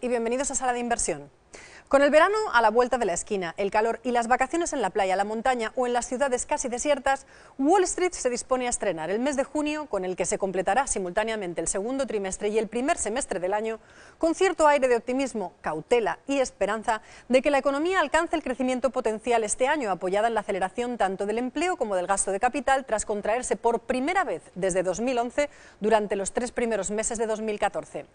y bienvenidos a Sala de Inversión. Con el verano a la vuelta de la esquina, el calor y las vacaciones en la playa, la montaña o en las ciudades casi desiertas, Wall Street se dispone a estrenar el mes de junio, con el que se completará simultáneamente el segundo trimestre y el primer semestre del año, con cierto aire de optimismo, cautela y esperanza de que la economía alcance el crecimiento potencial este año, apoyada en la aceleración tanto del empleo como del gasto de capital, tras contraerse por primera vez desde 2011 durante los tres primeros meses de 2014.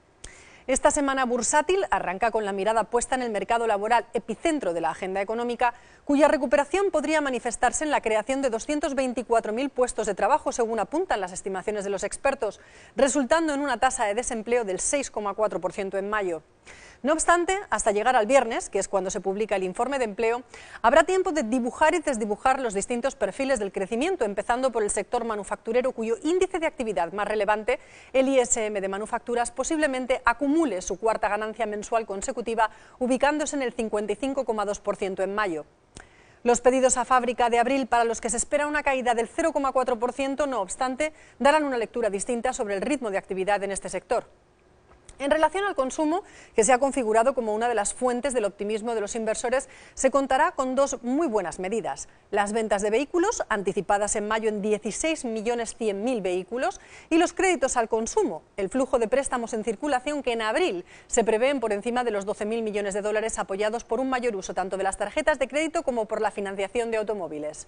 Esta semana bursátil arranca con la mirada puesta en el mercado laboral, epicentro de la agenda económica, cuya recuperación podría manifestarse en la creación de 224.000 puestos de trabajo, según apuntan las estimaciones de los expertos, resultando en una tasa de desempleo del 6,4% en mayo. No obstante, hasta llegar al viernes, que es cuando se publica el informe de empleo, habrá tiempo de dibujar y desdibujar los distintos perfiles del crecimiento, empezando por el sector manufacturero, cuyo índice de actividad más relevante, el ISM de manufacturas, posiblemente acumula su cuarta ganancia mensual consecutiva, ubicándose en el 55,2% en mayo. Los pedidos a fábrica de abril, para los que se espera una caída del 0,4%, no obstante, darán una lectura distinta sobre el ritmo de actividad en este sector. En relación al consumo, que se ha configurado como una de las fuentes del optimismo de los inversores, se contará con dos muy buenas medidas. Las ventas de vehículos, anticipadas en mayo en 16.100.000 vehículos, y los créditos al consumo, el flujo de préstamos en circulación que en abril se prevén por encima de los 12.000 millones de dólares apoyados por un mayor uso tanto de las tarjetas de crédito como por la financiación de automóviles.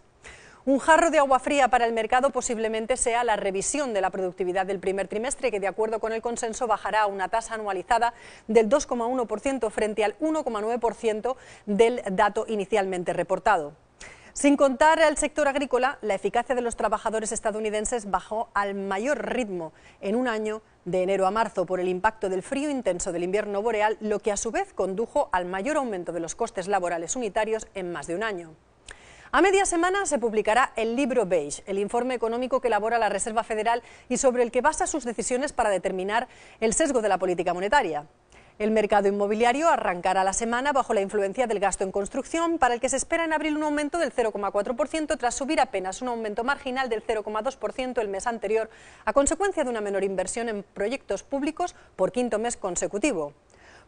Un jarro de agua fría para el mercado posiblemente sea la revisión de la productividad del primer trimestre, que de acuerdo con el consenso bajará a una tasa anualizada del 2,1% frente al 1,9% del dato inicialmente reportado. Sin contar el sector agrícola, la eficacia de los trabajadores estadounidenses bajó al mayor ritmo en un año de enero a marzo por el impacto del frío intenso del invierno boreal, lo que a su vez condujo al mayor aumento de los costes laborales unitarios en más de un año. A media semana se publicará el libro Beige, el informe económico que elabora la Reserva Federal y sobre el que basa sus decisiones para determinar el sesgo de la política monetaria. El mercado inmobiliario arrancará la semana bajo la influencia del gasto en construcción, para el que se espera en abril un aumento del 0,4% tras subir apenas un aumento marginal del 0,2% el mes anterior, a consecuencia de una menor inversión en proyectos públicos por quinto mes consecutivo.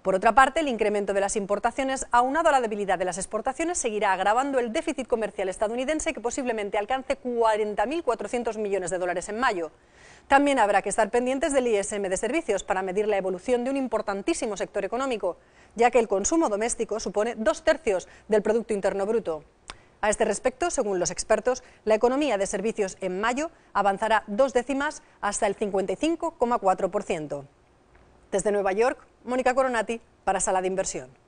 Por otra parte, el incremento de las importaciones, aunado a la debilidad de las exportaciones, seguirá agravando el déficit comercial estadounidense que posiblemente alcance 40.400 millones de dólares en mayo. También habrá que estar pendientes del ISM de servicios para medir la evolución de un importantísimo sector económico, ya que el consumo doméstico supone dos tercios del Producto Interno Bruto. A este respecto, según los expertos, la economía de servicios en mayo avanzará dos décimas hasta el 55,4%. Desde Nueva York, Mónica Coronati para Sala de Inversión.